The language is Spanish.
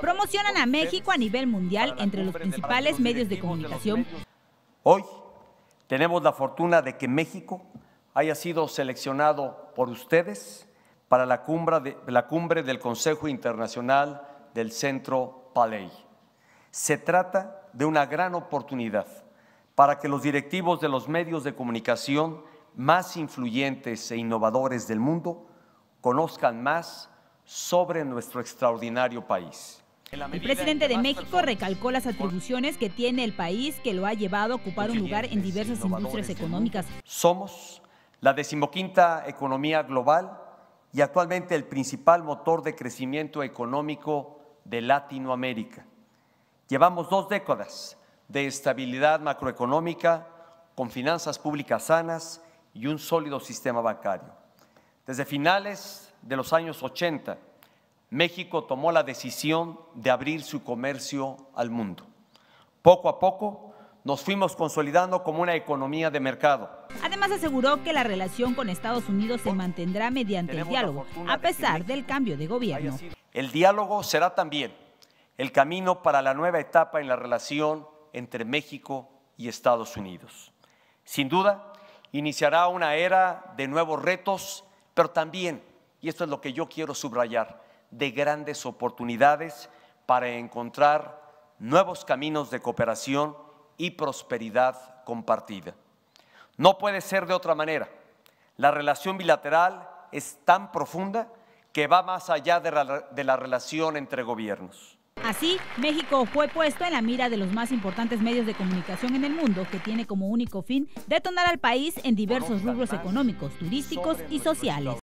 Promocionan a México a nivel mundial entre los principales medios de comunicación. Hoy tenemos la fortuna de que México haya sido seleccionado por ustedes para la cumbre, la cumbre del Consejo Internacional del Centro Paley. Se trata de una gran oportunidad para que los directivos de los medios de comunicación más influyentes e innovadores del mundo conozcan más sobre nuestro extraordinario país. El presidente de México recalcó las atribuciones que tiene el país que lo ha llevado a ocupar un lugar en diversas industrias económicas. Somos la decimoquinta economía global y actualmente el principal motor de crecimiento económico de Latinoamérica. Llevamos dos décadas de estabilidad macroeconómica con finanzas públicas sanas y un sólido sistema bancario. Desde finales de los años 80, México tomó la decisión de abrir su comercio al mundo. Poco a poco nos fuimos consolidando como una economía de mercado. Además aseguró que la relación con Estados Unidos se mantendrá mediante el diálogo, a pesar del cambio de gobierno. El diálogo será también el camino para la nueva etapa en la relación entre México y Estados Unidos. Sin duda, iniciará una era de nuevos retos, pero también y esto es lo que yo quiero subrayar, de grandes oportunidades para encontrar nuevos caminos de cooperación y prosperidad compartida. No puede ser de otra manera. La relación bilateral es tan profunda que va más allá de la, relación entre gobiernos. Así, México fue puesto en la mira de los más importantes medios de comunicación en el mundo, que tiene como único fin detonar al país en diversos rubros económicos, turísticos y sociales.